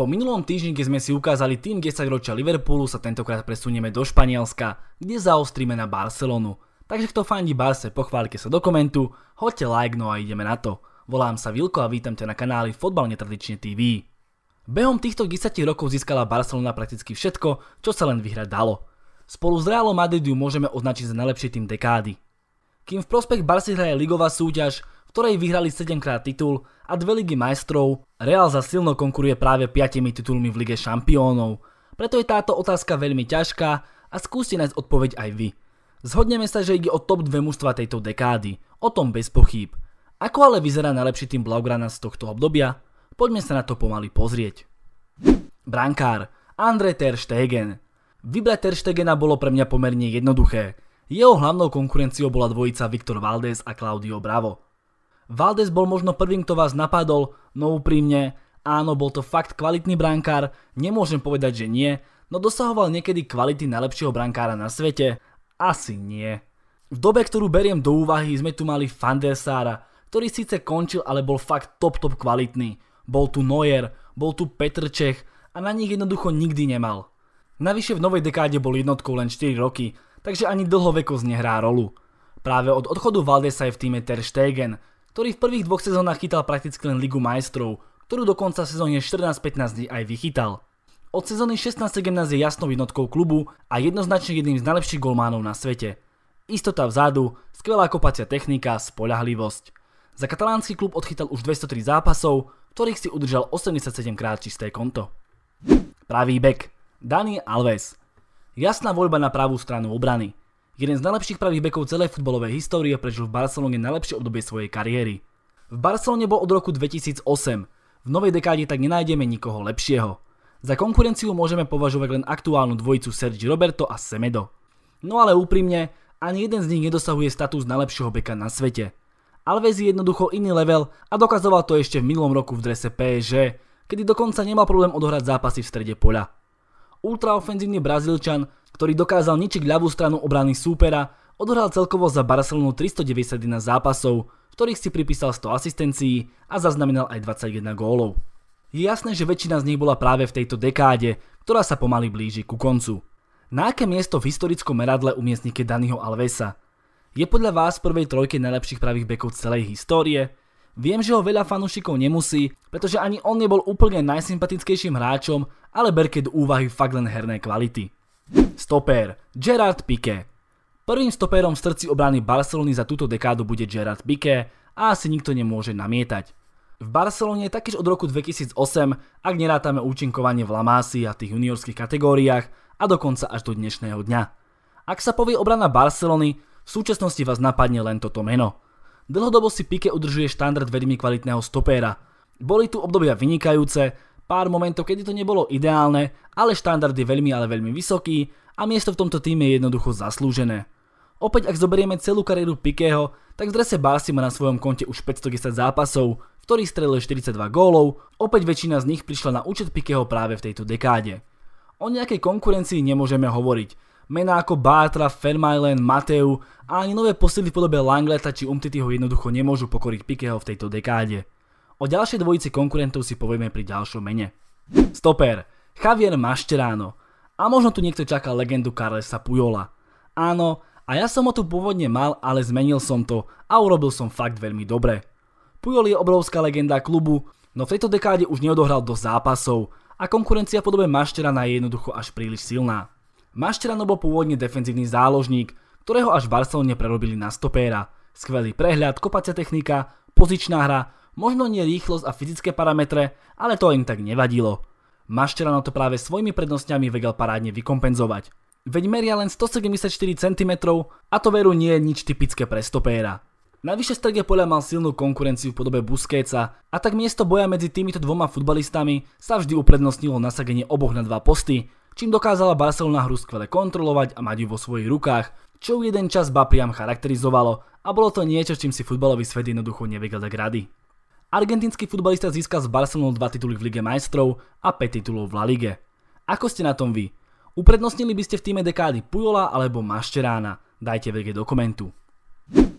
Po minulom týždni, keď sme si ukázali tým 10 ročia Liverpoolu, sa tentokrát presunieme do Španielska, kde zaostríme na Barcelonu. Takže kto fandí Barse, pochváľte sa do komentu, hoďte like, no a ideme na to. Volám sa Vilko a vítam ťa na kanáli Fotbal netradične TV. Behom týchto 10 rokov získala Barcelona prakticky všetko, čo sa len vyhrať dalo. Spolu s Realom Madridu môžeme označiť za najlepší tým dekády. Kým v prospech Barsi hraje ligová súťaž, ktorej vyhrali 7 krát titul a dve ligy majstrov, Real za silno konkuruje práve 5 titulmi v lige šampiónov. Preto je táto otázka veľmi ťažká a skúste nájsť odpoveď aj vy. Zhodneme sa, že ide o top 2 mužstva tejto dekády, o tom bez pochýb. Ako ale vyzerá najlepší tým Blaugrana z tohto obdobia? Poďme sa na to pomaly pozrieť. Brankár Andre Ter Stegen Vybrať Ter Stegena bolo pre mňa pomerne jednoduché. Jeho hlavnou konkurenciou bola dvojica Viktor Valdés a Claudio Bravo. Valdez bol možno prvým, kto vás napadol, no úprimne, áno, bol to fakt kvalitný brankár, nemôžem povedať, že nie, no dosahoval niekedy kvality najlepšieho brankára na svete. Asi nie. V dobe, ktorú beriem do úvahy, sme tu mali Fandersára, ktorý síce končil, ale bol fakt top top kvalitný. Bol tu Neuer, bol tu Petr Čech a na nich jednoducho nikdy nemal. Navyše v novej dekáde bol jednotkou len 4 roky, takže ani dlhovekosť nehrá rolu. Práve od odchodu Valdesa je v týme Ter Stegen, ktorý v prvých dvoch sezónach chytal prakticky len Ligu majstrov, ktorú dokonca v sezóne 14-15 aj vychytal. Od sezóny 16-17 je jasnou jednotkou klubu a jednoznačne jedným z najlepších golmánov na svete. Istota vzadu, skvelá kopacia technika, spolahlivosť. Za katalánsky klub odchytal už 203 zápasov, ktorých si udržal 87 krát čisté konto. Pravý bek Dani Alves Jasná voľba na pravú stranu obrany. Jeden z najlepších pravých bekov celej futbolovej histórie prežil v Barcelone najlepšie obdobie svojej kariéry. V Barcelone bol od roku 2008. V novej dekáde tak nenájdeme nikoho lepšieho. Za konkurenciu môžeme považovať len aktuálnu dvojicu Sergi Roberto a Semedo. No ale úprimne, ani jeden z nich nedosahuje status najlepšieho beka na svete. Alves je jednoducho iný level a dokazoval to ešte v minulom roku v drese PSG, kedy dokonca nemal problém odohrať zápasy v strede poľa. Ultraofenzívny Brazílčan ktorý dokázal ničiť ľavú stranu obrany súpera, odohral celkovo za Barcelonu 391 zápasov, v ktorých si pripísal 100 asistencií a zaznamenal aj 21 gólov. Je jasné, že väčšina z nich bola práve v tejto dekáde, ktorá sa pomaly blíži ku koncu. Na aké miesto v historickom meradle umiestnike Daniho Alvesa? Je podľa vás v prvej trojke najlepších pravých bekov celej histórie? Viem, že ho veľa fanúšikov nemusí, pretože ani on nebol úplne najsympatickejším hráčom, ale berke do úvahy fakt len herné kvality. Stoper Gerard Piqué Prvým stopérom v srdci obrany Barcelony za túto dekádu bude Gerard Piqué a asi nikto nemôže namietať. V Barcelone taktiež od roku 2008, ak nerátame účinkovanie v Lamasi a tých juniorských kategóriách a dokonca až do dnešného dňa. Ak sa povie obrana Barcelony, v súčasnosti vás napadne len toto meno. Dlhodobo si Pique udržuje štandard veľmi kvalitného stopéra. Boli tu obdobia vynikajúce, pár momentov, kedy to nebolo ideálne, ale štandard je veľmi ale veľmi vysoký a miesto v tomto týme je jednoducho zaslúžené. Opäť ak zoberieme celú kariéru Pikého, tak v drese Barsi má na svojom konte už 510 zápasov, v ktorých strelil 42 gólov, opäť väčšina z nich prišla na účet Pikého práve v tejto dekáde. O nejakej konkurencii nemôžeme hovoriť, mená ako Bartra, Vermaelen, Mateu a ani nové posily v podobe Langleta či Umtityho ho jednoducho nemôžu pokoriť Pikého v tejto dekáde. O ďalšej dvojici konkurentov si povieme pri ďalšom mene. Stoper Javier Mašteráno. A možno tu niekto čaká legendu Carlesa Pujola. Áno, a ja som ho tu pôvodne mal, ale zmenil som to a urobil som fakt veľmi dobre. Pujol je obrovská legenda klubu, no v tejto dekáde už neodohral dosť zápasov a konkurencia v podobe Mašterana je jednoducho až príliš silná. Mašterano bol pôvodne defenzívny záložník, ktorého až v Barcelone prerobili na stopéra. Skvelý prehľad, kopacia technika, pozičná hra, Možno nie rýchlosť a fyzické parametre, ale to im tak nevadilo. Maštera na to práve svojimi prednosťami vedel parádne vykompenzovať. Veď meria len 174 cm a to veru nie je nič typické pre stopéra. Najvyššie Strge podľa mal silnú konkurenciu v podobe Busquetsa a tak miesto boja medzi týmito dvoma futbalistami sa vždy uprednostnilo nasadenie oboch na dva posty, čím dokázala Barcelona hru skvele kontrolovať a mať ju vo svojich rukách, čo ju jeden čas ba priam charakterizovalo a bolo to niečo, čím si futbalový svet jednoducho nevedel tak rady. Argentínsky futbalista získal z Barcelonou 2 tituly v Lige majstrov a 5 titulov v La Lige. Ako ste na tom vy? Uprednostnili by ste v týme dekády Pujola alebo Mašterána? Dajte do komentu.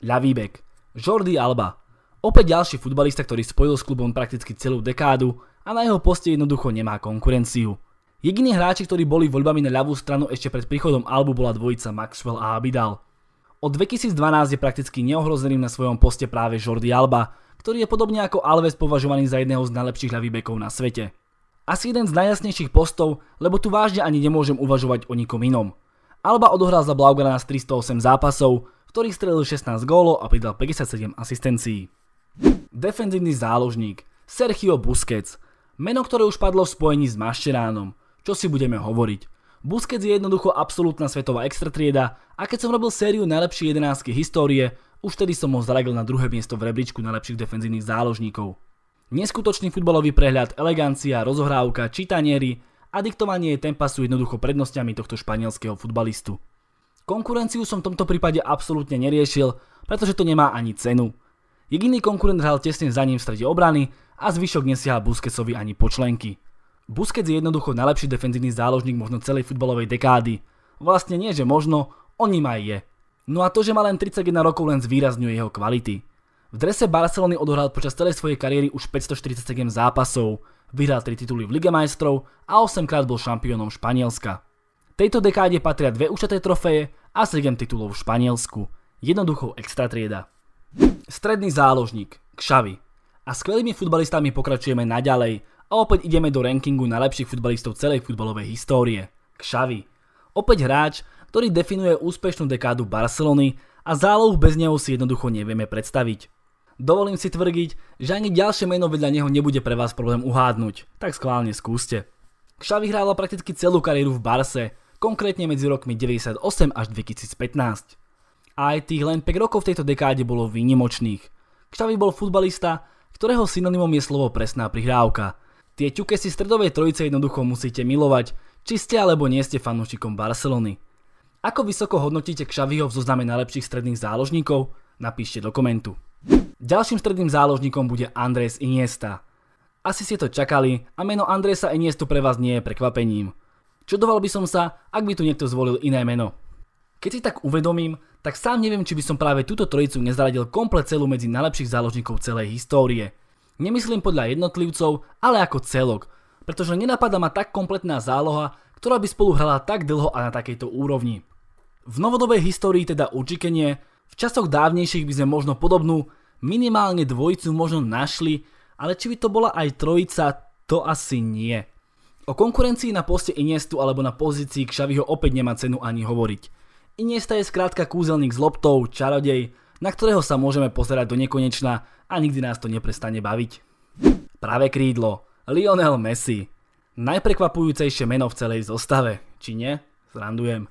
Ľavý bek. Jordi Alba. Opäť ďalší futbalista, ktorý spojil s klubom prakticky celú dekádu a na jeho poste jednoducho nemá konkurenciu. Jediní hráči, ktorí boli voľbami na ľavú stranu ešte pred príchodom Albu bola dvojica Maxwell a Abidal. Od 2012 je prakticky neohrozeným na svojom poste práve Jordi Alba, ktorý je podobne ako Alves považovaný za jedného z najlepších ľavýbekov na svete. Asi jeden z najjasnejších postov, lebo tu vážne ani nemôžem uvažovať o nikom inom. Alba odohral za Blaugrana z 308 zápasov, v ktorých strelil 16 gólov a pridal 57 asistencií. Defenzívny záložník Sergio Busquets, meno, ktoré už padlo v spojení s Mašteránom, čo si budeme hovoriť. Busquets je jednoducho absolútna svetová extra trieda a keď som robil sériu najlepšie jedenáctky histórie, už tedy som ho zaregl na druhé miesto v rebríčku najlepších defenzívnych záložníkov. Neskutočný futbalový prehľad, elegancia, rozohrávka, čitaniery a diktovanie tempa sú jednoducho prednosťami tohto španielského futbalistu. Konkurenciu som v tomto prípade absolútne neriešil, pretože to nemá ani cenu. Jediný konkurent hral tesne za ním v strede obrany a zvyšok nesiahal Busquetsovi ani počlenky. Busquets je jednoducho najlepší defenzívny záložník možno celej futbalovej dekády. Vlastne nie, že možno, on im aj je. No a to, že má len 31 rokov, len zvýrazňuje jeho kvality. V drese Barcelony odohral počas celej svojej kariéry už 547 zápasov, vyhral 3 tituly v Lige majstrov a 8 krát bol šampiónom Španielska. Tejto dekáde patria dve učaté trofeje a 7 titulov v Španielsku. Jednoducho extra trieda. Stredný záložník, Xavi. A skvelými futbalistami pokračujeme naďalej a opäť ideme do rankingu najlepších futbalistov celej futbalovej histórie. Xavi. Opäť hráč, ktorý definuje úspešnú dekádu Barcelony a zálohu bez neho si jednoducho nevieme predstaviť. Dovolím si tvrdiť, že ani ďalšie meno vedľa neho nebude pre vás problém uhádnuť, tak skválne skúste. Xavi hrála prakticky celú kariéru v Barse, konkrétne medzi rokmi 98 až 2015. A aj tých len 5 rokov v tejto dekáde bolo výnimočných. Xavi bol futbalista, ktorého synonymom je slovo presná prihrávka – Tie ťuke si stredovej trojice jednoducho musíte milovať, či ste alebo nie ste fanúšikom Barcelony. Ako vysoko hodnotíte Xaviho v zozname najlepších stredných záložníkov? Napíšte do komentu. Ďalším stredným záložníkom bude Andrés Iniesta. Asi ste to čakali a meno Andresa Iniestu pre vás nie je prekvapením. Čudoval by som sa, ak by tu niekto zvolil iné meno. Keď si tak uvedomím, tak sám neviem, či by som práve túto trojicu nezaradil komplet celú medzi najlepších záložníkov celej histórie. Nemyslím podľa jednotlivcov, ale ako celok, pretože nenapadá ma tak kompletná záloha, ktorá by spolu hrala tak dlho a na takejto úrovni. V novodobej histórii teda určite nie, v časoch dávnejších by sme možno podobnú, minimálne dvojicu možno našli, ale či by to bola aj trojica, to asi nie. O konkurencii na poste Iniestu alebo na pozícii Xaviho opäť nemá cenu ani hovoriť. Iniesta je skrátka kúzelník s loptou, čarodej, na ktorého sa môžeme pozerať do nekonečna a nikdy nás to neprestane baviť. Práve krídlo. Lionel Messi. Najprekvapujúcejšie meno v celej zostave, či nie? Zrandujem.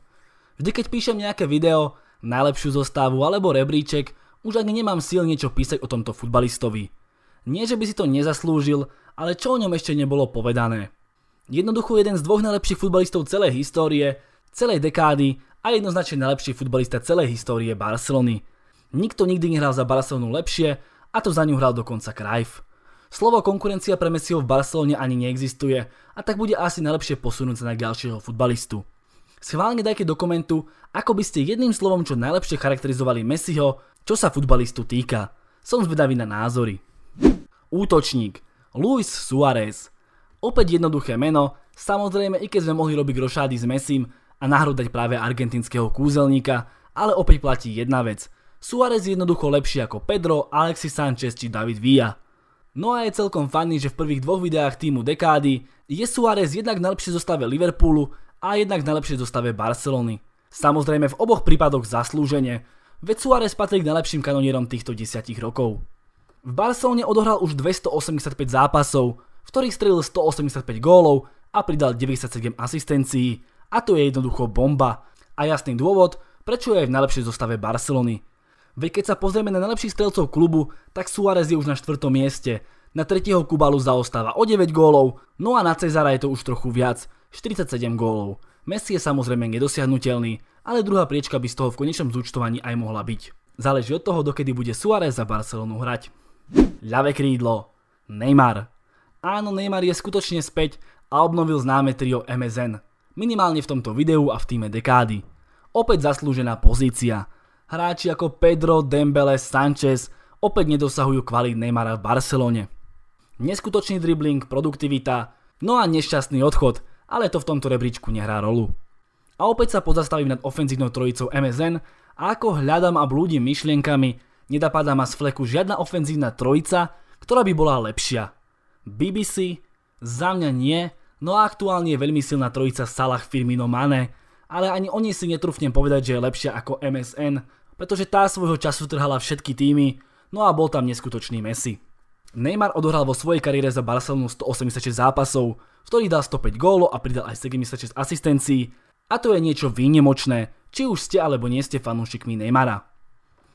Vždy keď píšem nejaké video, najlepšiu zostavu alebo rebríček, už ani nemám síl niečo písať o tomto futbalistovi. Nie, že by si to nezaslúžil, ale čo o ňom ešte nebolo povedané. Jednoducho jeden z dvoch najlepších futbalistov celej histórie, celej dekády a jednoznačne najlepší futbalista celej histórie Barcelony. Nikto nikdy nehral za Barcelonu lepšie a to za ňu hral dokonca Krajf. Slovo konkurencia pre Messiho v Barcelone ani neexistuje a tak bude asi najlepšie posunúť sa na ďalšieho futbalistu. Schválne dajte do komentu, ako by ste jedným slovom čo najlepšie charakterizovali Messiho, čo sa futbalistu týka. Som zvedavý na názory. Útočník Luis Suárez Opäť jednoduché meno, samozrejme i keď sme mohli robiť rošády s Messim a nahrodať práve argentinského kúzelníka, ale opäť platí jedna vec – Suárez je jednoducho lepší ako Pedro, Alexis Sanchez či David Villa. No a je celkom funny, že v prvých dvoch videách týmu dekády je Suárez jednak na lepšej zostave Liverpoolu a jednak na lepšej zostave Barcelony. Samozrejme v oboch prípadoch zaslúžene, veď Suárez patrí k najlepším kanonierom týchto 10 rokov. V Barcelone odohral už 285 zápasov, v ktorých strelil 185 gólov a pridal 97 asistencií. A to je jednoducho bomba. A jasný dôvod, prečo je aj v najlepšej zostave Barcelony. Veď keď sa pozrieme na najlepších strelcov klubu, tak Suárez je už na 4. mieste. Na tretieho Kubalu zaostáva o 9 gólov, no a na Cezara je to už trochu viac, 47 gólov. Messi je samozrejme nedosiahnutelný, ale druhá priečka by z toho v konečnom zúčtovaní aj mohla byť. Záleží od toho, dokedy bude Suárez za Barcelonu hrať. Ľavé krídlo. Neymar. Áno, Neymar je skutočne späť a obnovil známe trio MSN. Minimálne v tomto videu a v týme dekády. Opäť zaslúžená pozícia – Hráči ako Pedro, Dembele, Sanchez opäť nedosahujú kvalit Neymara v Barcelone. Neskutočný dribbling, produktivita, no a nešťastný odchod, ale to v tomto rebríčku nehrá rolu. A opäť sa pozastavím nad ofenzívnou trojicou MSN a ako hľadám a blúdim myšlienkami, nedapadá ma z fleku žiadna ofenzívna trojica, ktorá by bola lepšia. BBC, za mňa nie, no a aktuálne je veľmi silná trojica Salah Firmino Mane, ale ani o nej si netrúfnem povedať, že je lepšia ako MSN, pretože tá svojho času trhala všetky týmy, no a bol tam neskutočný Messi. Neymar odohral vo svojej kariére za Barcelonu 186 zápasov, v ktorých dal 105 gólo a pridal aj 76 asistencií, a to je niečo výnimočné, či už ste alebo nie ste fanúšikmi Neymara.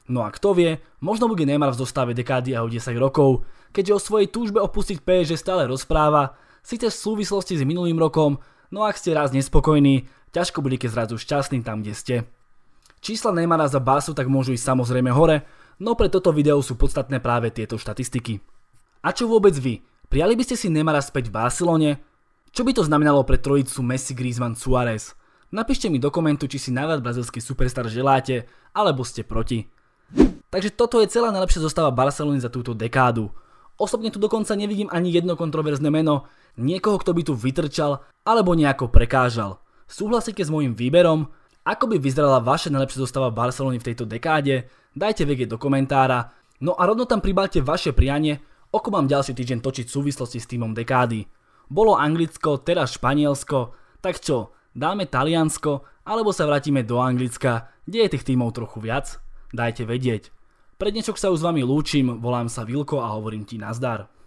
No a kto vie, možno bude Neymar v zostave dekády a o 10 rokov, keďže o svojej túžbe opustiť PSG stále rozpráva, síce v súvislosti s minulým rokom, no ak ste raz nespokojní, ťažko budete zrazu šťastný tam, kde ste. Čísla Neymara za básu tak môžu ísť samozrejme hore, no pre toto video sú podstatné práve tieto štatistiky. A čo vôbec vy? Prijali by ste si Neymara späť v Barcelone? Čo by to znamenalo pre trojicu Messi, Griezmann, Suárez? Napíšte mi do komentu, či si najviac brazilský superstar želáte, alebo ste proti. Takže toto je celá najlepšia zostava Barcelony za túto dekádu. Osobne tu dokonca nevidím ani jedno kontroverzné meno, niekoho, kto by tu vytrčal alebo nejako prekážal. Súhlasíte s môjim výberom? Ako by vyzerala vaša najlepšia zostava v Barcelone v tejto dekáde? Dajte vedieť do komentára. No a rovno tam pribáte vaše prianie, ako mám ďalší týždeň točiť v súvislosti s týmom dekády. Bolo Anglicko, teraz Španielsko, tak čo, dáme Taliansko, alebo sa vrátime do Anglicka, kde je tých týmov trochu viac? Dajte vedieť. Pre dnešok sa už s vami lúčim, volám sa Vilko a hovorím ti nazdar.